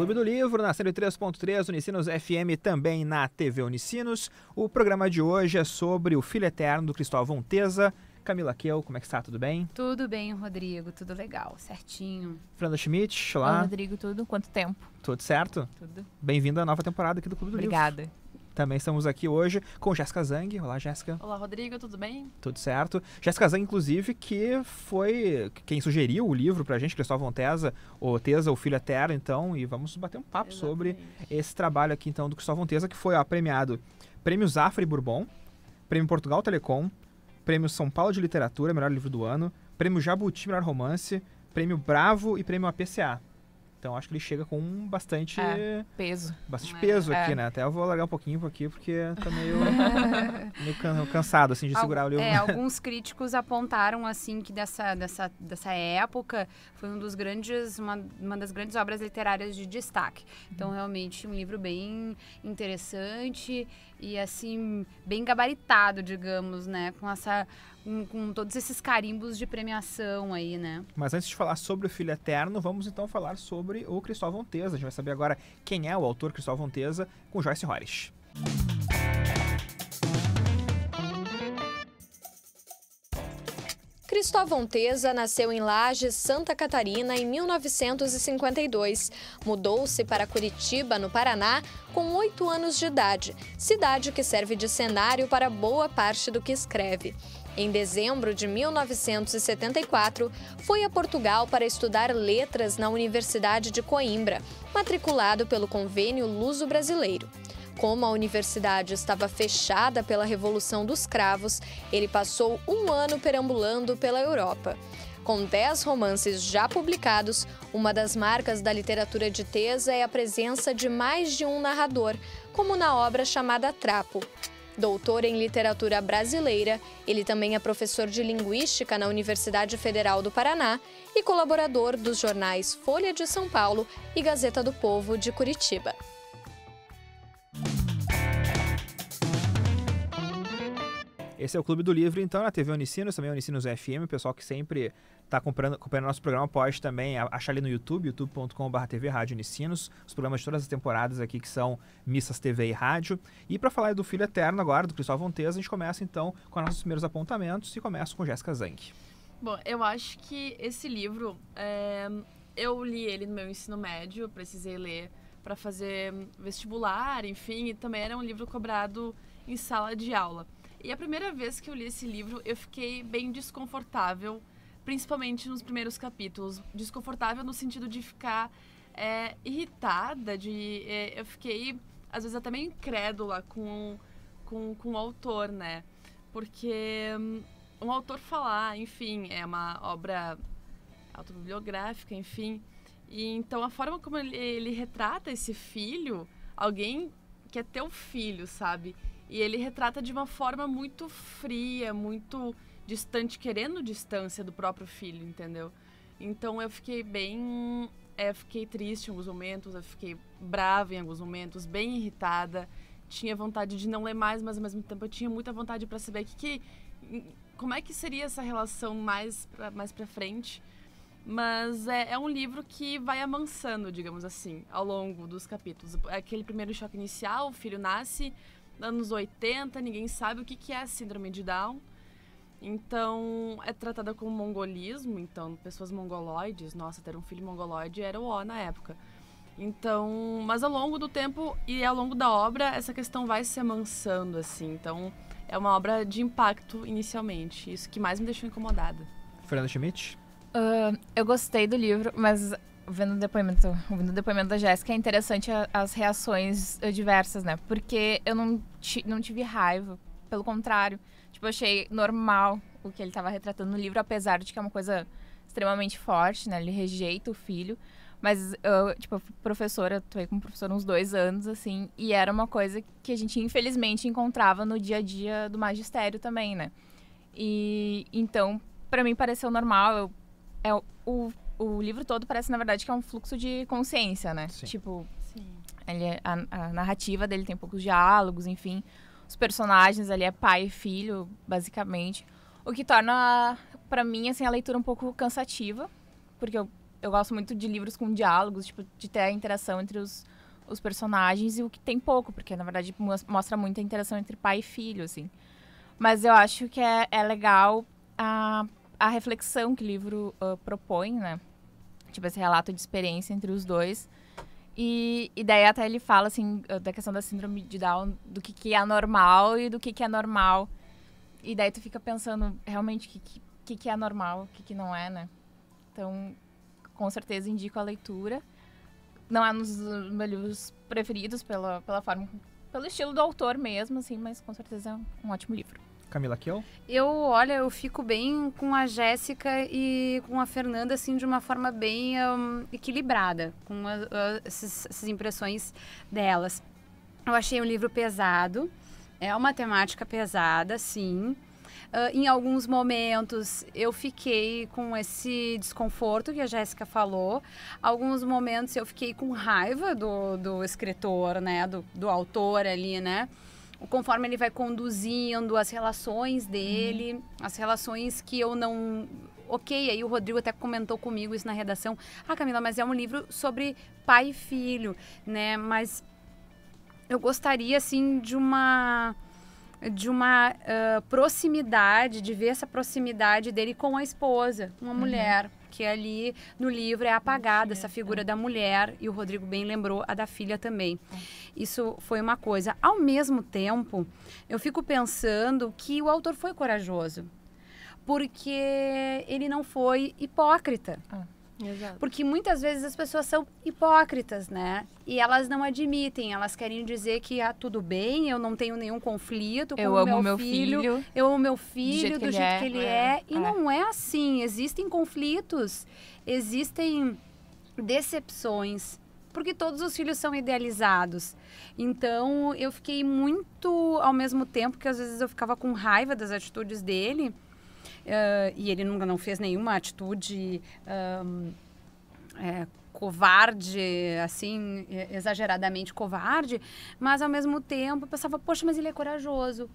Clube do Livro, na série 3.3, Unicinos FM, também na TV Unicinos. O programa de hoje é sobre o Filho Eterno do Cristóvão Teza. Camila Keu, como é que está? Tudo bem? Tudo bem, Rodrigo, tudo legal, certinho. Fernanda Schmidt, olá. Olá, Rodrigo, tudo? Quanto tempo? Tudo certo? Tudo. Bem-vindo à nova temporada aqui do Clube do Obrigada. Livro. Obrigada. Também estamos aqui hoje com Jéssica Zang. Olá, Jéssica. Olá, Rodrigo, tudo bem? Tudo certo. Jéssica Zang, inclusive, que foi quem sugeriu o livro para a gente, Cristóvão Teza, o Teza, o Filho Eterno, então, e vamos bater um papo Exatamente. sobre esse trabalho aqui, então, do Cristóvão Teza, que foi ó, premiado Prêmio Zafra e Bourbon, Prêmio Portugal Telecom, Prêmio São Paulo de Literatura, melhor livro do ano, Prêmio Jabuti, melhor romance, Prêmio Bravo e Prêmio APCA. Então acho que ele chega com bastante é, peso. Bastante é, peso aqui, é. né? Até eu vou largar um pouquinho aqui porque tá meio, meio can, cansado assim de segurar o livro. É, alguns críticos apontaram assim que dessa, dessa, dessa época foi um dos grandes uma, uma das grandes obras literárias de destaque. Então uhum. realmente um livro bem interessante e assim bem gabaritado, digamos, né, com essa com, com, todos esses carimbos de premiação aí, né? Mas antes de falar sobre o Filho Eterno, vamos então falar sobre o Cristóvão Teza. A gente vai saber agora quem é o autor Cristóvão Teza com Joyce Horace. Cristóvão Teza nasceu em Lages, Santa Catarina, em 1952. Mudou-se para Curitiba, no Paraná, com oito anos de idade, cidade que serve de cenário para boa parte do que escreve. Em dezembro de 1974, foi a Portugal para estudar letras na Universidade de Coimbra, matriculado pelo convênio luso-brasileiro. Como a universidade estava fechada pela Revolução dos Cravos, ele passou um ano perambulando pela Europa. Com dez romances já publicados, uma das marcas da literatura de Tesa é a presença de mais de um narrador, como na obra chamada Trapo. Doutor em literatura brasileira, ele também é professor de linguística na Universidade Federal do Paraná e colaborador dos jornais Folha de São Paulo e Gazeta do Povo de Curitiba. Esse é o Clube do Livro, então, na TV Unicinos, também Unicinos FM, o pessoal que sempre está acompanhando, acompanhando nosso programa pode também achar ali no YouTube, youtube.com.br TV Rádio Unicinos, os programas de todas as temporadas aqui que são Missas TV e Rádio. E para falar do Filho Eterno agora, do Cristóvão Montes, a gente começa então com nossos primeiros apontamentos e começa com Jéssica Zanck. Bom, eu acho que esse livro, é... eu li ele no meu ensino médio, precisei ler para fazer vestibular, enfim, e também era um livro cobrado em sala de aula. E a primeira vez que eu li esse livro, eu fiquei bem desconfortável, principalmente nos primeiros capítulos. Desconfortável no sentido de ficar é, irritada, de é, eu fiquei às vezes até meio incrédula com, com, com o autor, né? Porque hum, um, autor falar, enfim, é uma obra autobiográfica, enfim. E então a forma como ele, ele retrata esse filho, alguém que é teu filho, sabe? E ele retrata de uma forma muito fria, muito distante, querendo distância do próprio filho, entendeu? Então eu fiquei bem. É, fiquei triste em alguns momentos, eu fiquei brava em alguns momentos, bem irritada. Tinha vontade de não ler mais, mas ao mesmo tempo eu tinha muita vontade para saber que, que, como é que seria essa relação mais pra, mais para frente. Mas é, é, um livro que vai amansando, digamos assim, ao longo dos capítulos. É aquele primeiro choque inicial, o filho nasce, anos 80, ninguém sabe o que, é a síndrome de Down. Então, é tratada como mongolismo, então, pessoas mongoloides, nossa, ter um filho mongoloide era o O na época. Então, mas ao longo do tempo e ao longo da obra, essa questão vai se amansando, assim. Então, é uma obra de impacto inicialmente, isso que mais me deixou incomodada. Fernanda Schmidt? Uh, eu gostei do livro, mas vendo o depoimento, ouvindo o depoimento da Jéssica, é interessante as reações eh, diversas, né? Porque eu não, não tive raiva, pelo contrário. Tipo, eu achei normal o que ele estava retratando no livro, apesar de que é uma coisa extremamente forte, né? Ele rejeita o filho. Mas eu, tipo, professora eu professora, atuei como professora uns dois anos, assim, e era uma coisa que a gente, infelizmente, encontrava no dia a dia do magistério também, né? E então, para mim, pareceu normal. Eu, é o o livro todo parece, na verdade, que é um fluxo de consciência, né? Sim. Tipo, Sim. Ele, é, a, a, narrativa dele tem poucos diálogos, enfim. Os personagens ali é pai e filho, basicamente. O que torna, para mim, assim, a leitura um pouco cansativa. Porque eu, eu gosto muito de livros com diálogos, tipo, de ter a interação entre os, os personagens e o que tem pouco. Porque, na verdade, mostra muita interação entre pai e filho, assim. Mas eu acho que é, é legal a, a reflexão que o livro uh, propõe, né? tipo, esse relato de experiência entre os dois. E, e daí até ele fala, assim, ah, da questão da síndrome de Down, do que, que é normal e do que, que é normal. E daí tu fica pensando, realmente, o que, que, que é normal, o que, que não é, né? Então, com certeza indico a leitura. Não é nos meus livros preferidos, pela, pela forma, pelo estilo do autor mesmo, assim, mas com certeza é um, um ótimo livro. Camila Kiel? Eu, olha, eu fico bem com a Jéssica e com a Fernanda, assim, de uma forma bem um, equilibrada, com a, a, essas, essas impressões delas. Eu achei um livro pesado, é uma temática pesada, sim. Uh, em alguns momentos eu fiquei com esse desconforto que a Jéssica falou. Alguns momentos eu fiquei com raiva do, do escritor, né? Do, do autor ali, né? conforme ele vai conduzindo as relações dele, as relações que eu não. Ok, aí o Rodrigo até comentou comigo isso na redação. Ah, Camila, mas é um livro sobre pai e filho, né? Mas eu gostaria, assim, de uma de uma uh, proximidade, de ver essa proximidade dele com a esposa, uma uhum. mulher, porque ali no livro é apagada essa figura da mulher e o Rodrigo bem lembrou a da filha também. É. Isso foi uma coisa. Ao mesmo tempo, eu fico pensando que o autor foi corajoso, porque ele não foi hipócrita. Ah Exato. Porque muitas vezes as pessoas são hipócritas, né? E elas não admitem, elas querem dizer que ah, tudo bem, eu não tenho nenhum conflito eu amo meu, meu filho, filho, Eu amo meu filho do jeito, do que, jeito ele é. que, ele é. é. E é. não é assim. Existem conflitos, existem decepções, porque todos os filhos são idealizados. Então eu fiquei muito ao mesmo tempo que às vezes eu ficava com raiva das atitudes dele Uh, e ele nunca não fez nenhuma atitude um, é, covarde, assim, exageradamente covarde, mas ao mesmo tempo eu pensava, poxa, mas ele é corajoso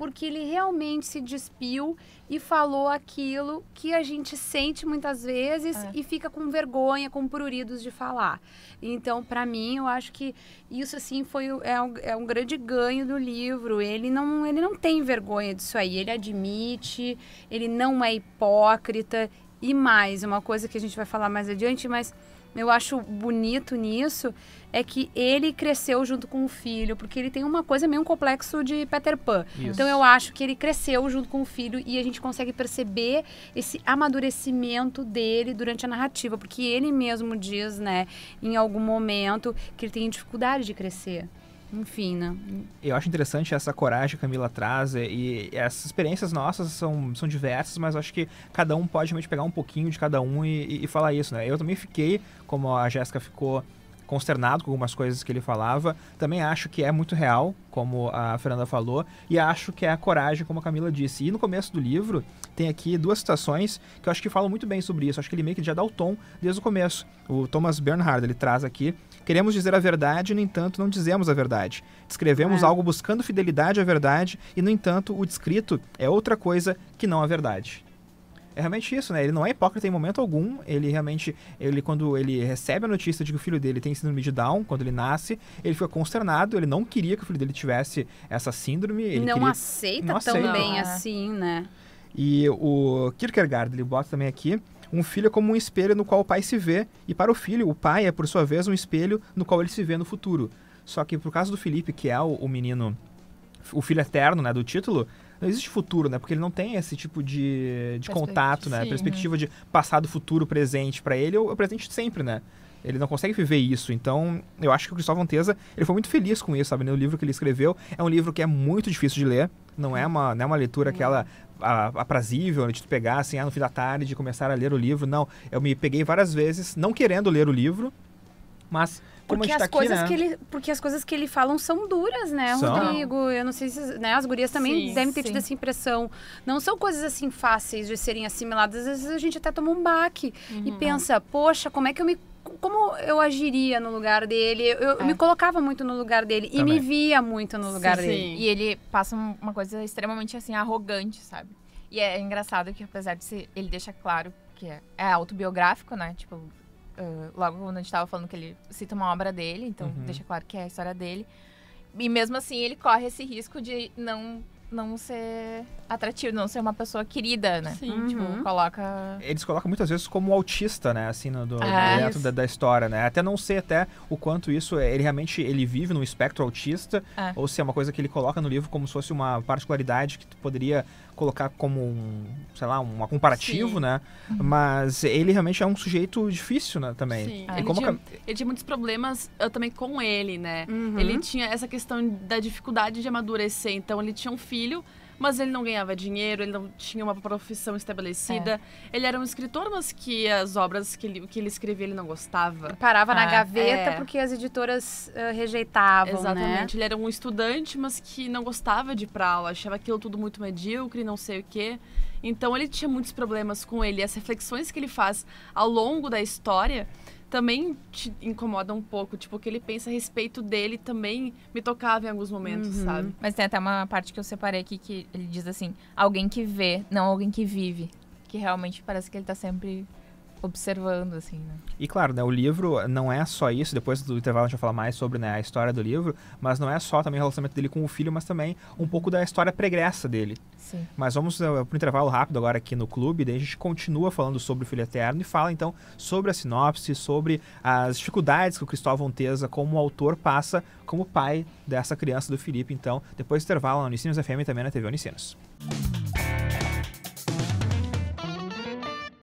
porque ele realmente se despiu e falou aquilo que a gente sente muitas vezes é. e fica com vergonha, com pruridos de falar. Então, para mim, eu acho que isso assim foi é um, é um grande ganho do livro. Ele não ele não tem vergonha disso aí. Ele admite, ele não é hipócrita e mais uma coisa que a gente vai falar mais adiante, mas eu acho bonito nisso é que ele cresceu junto com o filho, porque ele tem uma coisa meio um complexo de Peter Pan. Isso. Então eu acho que ele cresceu junto com o filho e a gente consegue perceber esse amadurecimento dele durante a narrativa, porque ele mesmo diz, né, em algum momento que ele tem dificuldade de crescer. Enfim, né? Eu acho interessante essa coragem que a Camila traz e essas experiências nossas são, são diversas, mas acho que cada um pode realmente pegar um pouquinho de cada um e, e, e falar isso, né? Eu também fiquei, como a Jéssica ficou consternado com algumas coisas que ele falava. Também acho que é muito real, como a Fernanda falou, e acho que é a coragem, como a Camila disse. E no começo do livro tem aqui duas citações que eu acho que falam muito bem sobre isso. acho que ele meio que já dá o tom desde o começo. O Thomas Bernhard ele traz aqui Queremos dizer a verdade, no entanto, não dizemos a verdade. Descrevemos é. algo buscando fidelidade à verdade, e, no entanto, o descrito é outra coisa que não a verdade é realmente isso, né? Ele não é hipócrita em momento algum. Ele realmente, ele quando ele recebe a notícia de que o filho dele tem síndrome de Down, quando ele nasce, ele fica consternado. Ele não queria que o filho dele tivesse essa síndrome. Ele não queria, aceita não tão bem assim, né? E o Kierkegaard, ele bota também aqui um filho é como um espelho no qual o pai se vê, e para o filho, o pai é, por sua vez, um espelho no qual ele se vê no futuro. Só que, por caso do Felipe, que é o, o menino, o filho eterno né, do título, não existe futuro, né? Porque ele não tem esse tipo de, de contato, né? Sim, Perspectiva né? de passado, futuro, presente para ele, é o é presente sempre, né? Ele não consegue viver isso. Então, eu acho que o Cristóvão Teza, ele foi muito feliz com isso, sabe? O livro que ele escreveu é um livro que é muito difícil de ler. Não é uma, não é uma leitura aquela aprazível né? de tu pegar, assim, ah, no fim da tarde de começar a ler o livro. Não, eu me peguei várias vezes, não querendo ler o livro, mas como porque a gente tá as coisas aqui, né? que ele Porque as coisas que ele falam são duras, né, são. Rodrigo? Eu não sei se né, as gurias também sim, devem ter sim. tido essa impressão. Não são coisas assim fáceis de serem assimiladas. Às vezes a gente até toma um baque uhum. e pensa, poxa, como é que eu me como eu agiria no lugar dele? Eu, é. me colocava muito no lugar dele Também. e me via muito no lugar sim, dele. E ele passa uma coisa extremamente assim arrogante, sabe? E é engraçado que apesar de ser, ele deixa claro que é, é autobiográfico, né? Tipo, logo quando a gente estava falando que ele cita uma obra dele, então uhum. deixa claro que é a história dele. E mesmo assim ele corre esse risco de não não ser atrativo, não ser uma pessoa querida, né? Sim, uhum. tipo, coloca. Eles colocam muitas vezes como autista, né? Assim, no, do, ah, é. dentro da, da, história, né? Até não sei até o quanto isso é, ele realmente ele vive num espectro autista, ah. ou se é uma coisa que ele coloca no livro como se fosse uma particularidade que tu poderia colocar como um, sei lá, um comparativo, Sim. né? Uhum. Mas ele realmente é um sujeito difícil, né, também. Sim. É ele, como... tinha, ele, tinha, muitos problemas eu, também com ele, né? Uhum. Ele tinha essa questão da dificuldade de amadurecer, então ele tinha um filho, mas ele não ganhava dinheiro, ele não tinha uma profissão estabelecida. É. Ele era um escritor, mas que as obras que ele, que ele escrevia ele não gostava. Ele parava ah, na gaveta é. porque as editoras uh, rejeitavam. Né? Exatamente. Né? Ele era um estudante, mas que não gostava de ir pra aula, achava aquilo tudo muito medíocre, não sei o quê. Então ele tinha muitos problemas com ele. E as reflexões que ele faz ao longo da história também te incomoda um pouco. Tipo, o que ele pensa a respeito dele também me tocava em alguns momentos, uhum. sabe? Mas tem até uma parte que eu separei aqui que ele diz assim: alguém que vê, não alguém que vive. Que realmente parece que ele tá sempre observando, assim, né? E claro, né, o livro não é só isso, depois do intervalo a gente vai falar mais sobre né, a história do livro, mas não é só também o relacionamento dele com o filho, mas também um pouco da história pregressa dele. Sim. Mas vamos uh, eh, para o intervalo rápido agora aqui no clube, daí a gente continua falando sobre o Filho Eterno e fala então sobre a sinopse, sobre as dificuldades que o Cristóvão Teza, como autor, passa como pai dessa criança do Felipe. Então, depois do intervalo na Unicinos FM e também na TV Unicinos. Música